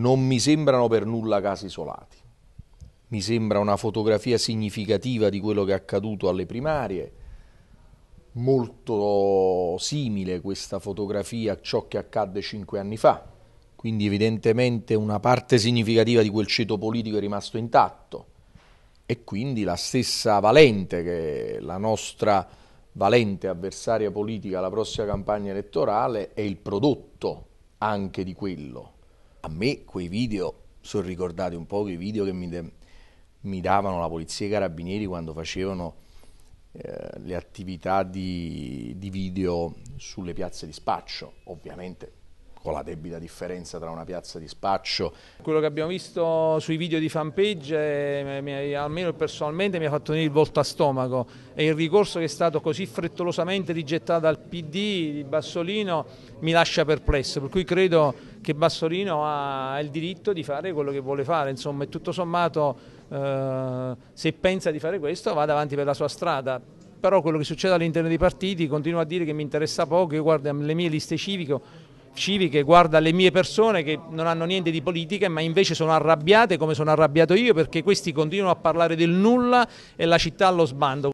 non mi sembrano per nulla casi isolati. Mi sembra una fotografia significativa di quello che è accaduto alle primarie, molto simile questa fotografia a ciò che accadde cinque anni fa, quindi evidentemente una parte significativa di quel ceto politico è rimasto intatto e quindi la stessa Valente, che è la nostra valente avversaria politica alla prossima campagna elettorale, è il prodotto anche di quello a me quei video sono ricordati un po' i video che mi, de- mi davano la polizia e i carabinieri quando facevano eh, le attività di, di video sulle piazze di spaccio, ovviamente con la debita differenza tra una piazza di spaccio. Quello che abbiamo visto sui video di fanpage, eh, almeno personalmente, mi ha fatto venire il volto a stomaco e il ricorso che è stato così frettolosamente rigettato dal PD di Bassolino mi lascia perplesso, per cui credo che Bassolino ha il diritto di fare quello che vuole fare, insomma, e tutto sommato eh, se pensa di fare questo vada avanti per la sua strada però quello che succede all'interno dei partiti continuo a dire che mi interessa poco, io guardo le mie liste civiche, civiche, guarda le mie persone che non hanno niente di politica ma invece sono arrabbiate come sono arrabbiato io perché questi continuano a parlare del nulla e la città allo sbando.